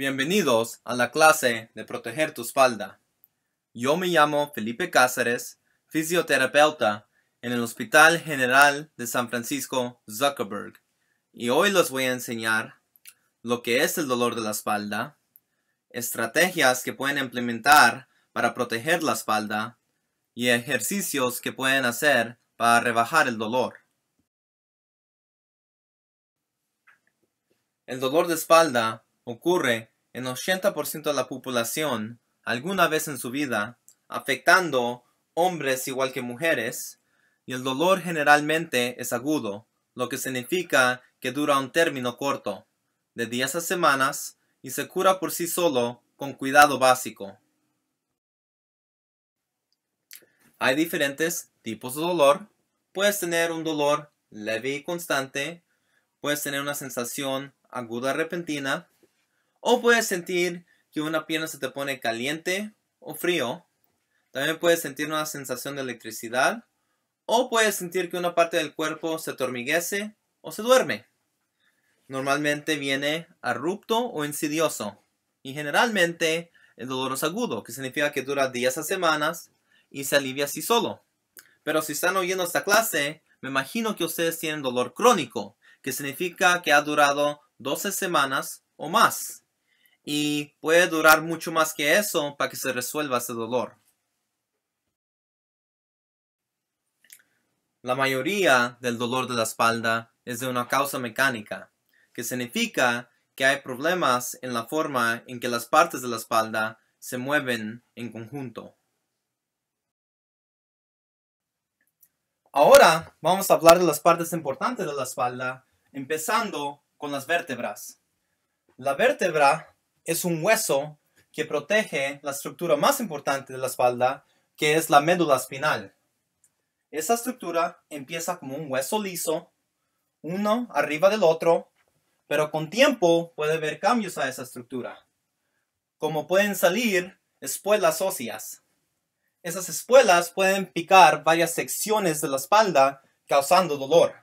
Bienvenidos a la clase de proteger tu espalda. Yo me llamo Felipe Cáceres, fisioterapeuta en el Hospital General de San Francisco Zuckerberg, y hoy les voy a enseñar lo que es el dolor de la espalda, estrategias que pueden implementar para proteger la espalda y ejercicios que pueden hacer para rebajar el dolor. El dolor de espalda ocurre en 80% de la población alguna vez en su vida, afectando hombres igual que mujeres, y el dolor generalmente es agudo, lo que significa que dura un término corto, de días a semanas, y se cura por sí solo con cuidado básico. Hay diferentes tipos de dolor. Puedes tener un dolor leve y constante, puedes tener una sensación aguda repentina, o puedes sentir que una pierna se te pone caliente o frío. También puedes sentir una sensación de electricidad. O puedes sentir que una parte del cuerpo se tormiguece o se duerme. Normalmente viene abrupto o insidioso. Y generalmente el dolor es agudo, que significa que dura días a semanas y se alivia así solo. Pero si están oyendo esta clase, me imagino que ustedes tienen dolor crónico, que significa que ha durado 12 semanas o más y puede durar mucho más que eso para que se resuelva ese dolor. La mayoría del dolor de la espalda es de una causa mecánica, que significa que hay problemas en la forma en que las partes de la espalda se mueven en conjunto. Ahora vamos a hablar de las partes importantes de la espalda, empezando con las vértebras. La vértebra es un hueso que protege la estructura más importante de la espalda, que es la médula espinal. Esa estructura empieza como un hueso liso, uno arriba del otro, pero con tiempo puede haber cambios a esa estructura, como pueden salir espuelas óseas. Esas espuelas pueden picar varias secciones de la espalda, causando dolor.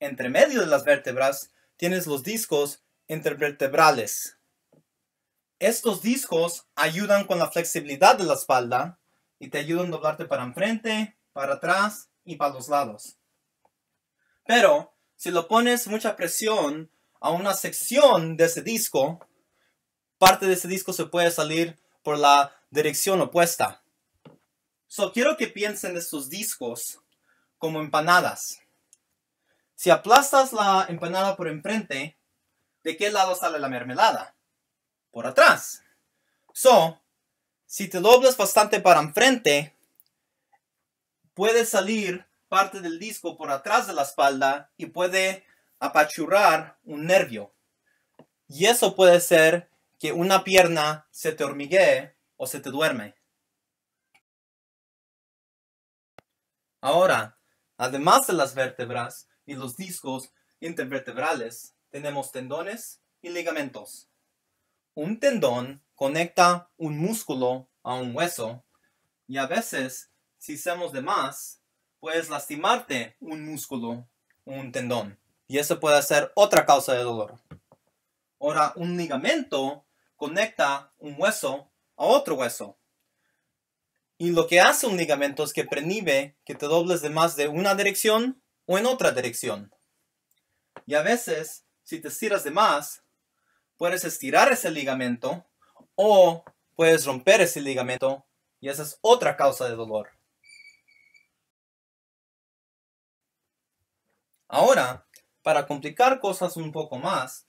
Entre medio de las vértebras tienes los discos intervertebrales, estos discos ayudan con la flexibilidad de la espalda y te ayudan a doblarte para enfrente, para atrás y para los lados. Pero si lo pones mucha presión a una sección de ese disco, parte de ese disco se puede salir por la dirección opuesta. So, quiero que piensen estos discos como empanadas. Si aplastas la empanada por enfrente, ¿de qué lado sale la mermelada? por atrás. So, si te doblas bastante para enfrente, puede salir parte del disco por atrás de la espalda y puede apachurrar un nervio. Y eso puede ser que una pierna se te hormiguee o se te duerme. Ahora, además de las vértebras y los discos intervertebrales, tenemos tendones y ligamentos. Un tendón conecta un músculo a un hueso y a veces, si hacemos de más, puedes lastimarte un músculo o un tendón. Y eso puede ser otra causa de dolor. Ahora, un ligamento conecta un hueso a otro hueso. Y lo que hace un ligamento es que prehíbe que te dobles de más de una dirección o en otra dirección. Y a veces, si te estiras de más, puedes estirar ese ligamento o puedes romper ese ligamento y esa es otra causa de dolor. Ahora, para complicar cosas un poco más,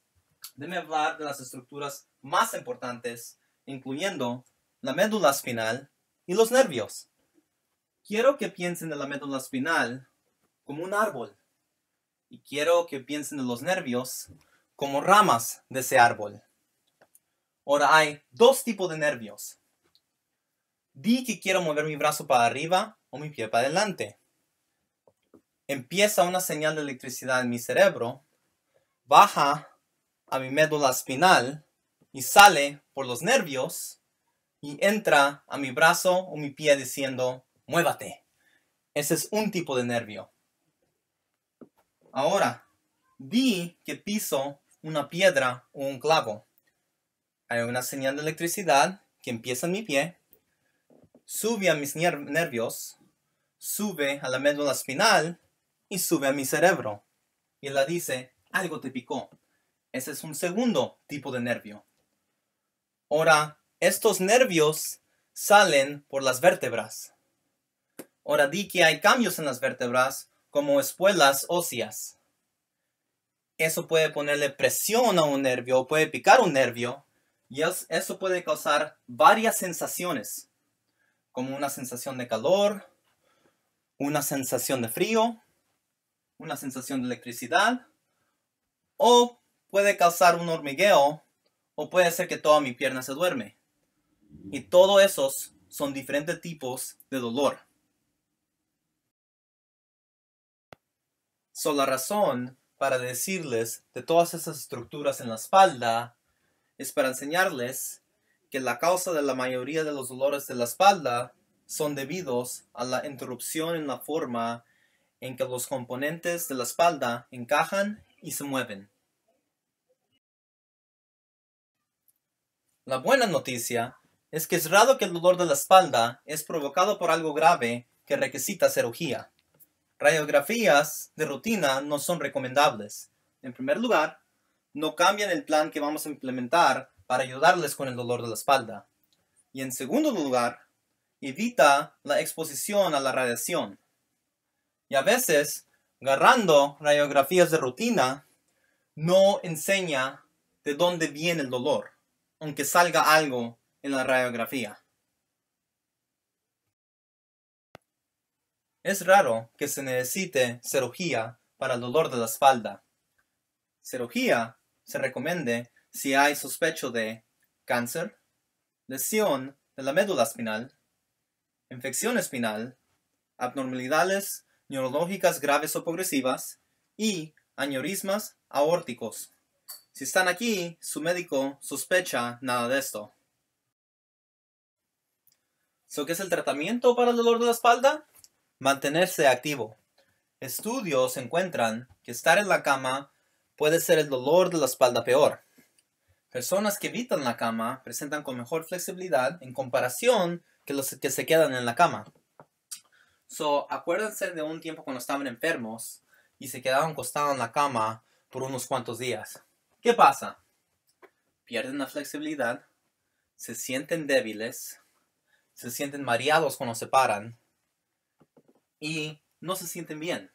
déme hablar de las estructuras más importantes, incluyendo la médula espinal y los nervios. Quiero que piensen en la médula espinal como un árbol y quiero que piensen en los nervios como ramas de ese árbol. Ahora hay dos tipos de nervios. Di que quiero mover mi brazo para arriba o mi pie para adelante. Empieza una señal de electricidad en mi cerebro, baja a mi médula espinal y sale por los nervios y entra a mi brazo o mi pie diciendo, muévate. Ese es un tipo de nervio. Ahora, di que piso una piedra o un clavo. Hay una señal de electricidad que empieza en mi pie, sube a mis nervios, sube a la médula espinal y sube a mi cerebro. Y la dice, algo te picó. Ese es un segundo tipo de nervio. Ahora, estos nervios salen por las vértebras. Ahora di que hay cambios en las vértebras como espuelas óseas eso puede ponerle presión a un nervio o puede picar un nervio y eso puede causar varias sensaciones, como una sensación de calor, una sensación de frío, una sensación de electricidad o puede causar un hormigueo o puede ser que toda mi pierna se duerme. Y todos esos son diferentes tipos de dolor. So, la razón para decirles de todas esas estructuras en la espalda es para enseñarles que la causa de la mayoría de los dolores de la espalda son debidos a la interrupción en la forma en que los componentes de la espalda encajan y se mueven. La buena noticia es que es raro que el dolor de la espalda es provocado por algo grave que requisita cirugía. Radiografías de rutina no son recomendables. En primer lugar, no cambian el plan que vamos a implementar para ayudarles con el dolor de la espalda. Y en segundo lugar, evita la exposición a la radiación. Y a veces, agarrando radiografías de rutina, no enseña de dónde viene el dolor, aunque salga algo en la radiografía. Es raro que se necesite cirugía para el dolor de la espalda. Cirugía se recomiende si hay sospecho de cáncer, lesión de la médula espinal, infección espinal, abnormalidades neurológicas graves o progresivas y aneurismas aórticos. Si están aquí, su médico sospecha nada de esto. ¿So qué es el tratamiento para el dolor de la espalda? Mantenerse activo. Estudios encuentran que estar en la cama puede ser el dolor de la espalda peor. Personas que evitan la cama presentan con mejor flexibilidad en comparación que los que se quedan en la cama. So, acuérdense de un tiempo cuando estaban enfermos y se quedaban acostados en la cama por unos cuantos días. ¿Qué pasa? Pierden la flexibilidad, se sienten débiles, se sienten mareados cuando se paran, y no se sienten bien.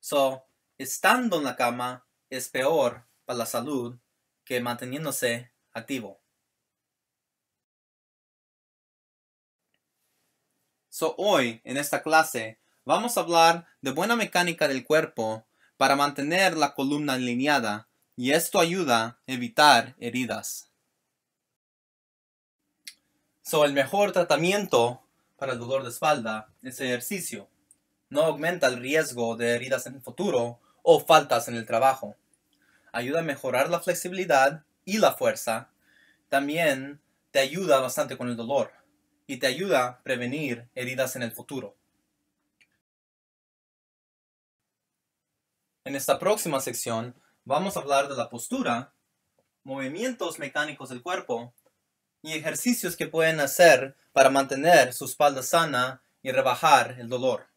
So, estando en la cama es peor para la salud que manteniéndose activo. So, hoy en esta clase vamos a hablar de buena mecánica del cuerpo para mantener la columna alineada y esto ayuda a evitar heridas. So, el mejor tratamiento para el dolor de espalda es ejercicio. No aumenta el riesgo de heridas en el futuro o faltas en el trabajo. Ayuda a mejorar la flexibilidad y la fuerza. También te ayuda bastante con el dolor y te ayuda a prevenir heridas en el futuro. En esta próxima sección vamos a hablar de la postura, movimientos mecánicos del cuerpo y ejercicios que pueden hacer para mantener su espalda sana y rebajar el dolor.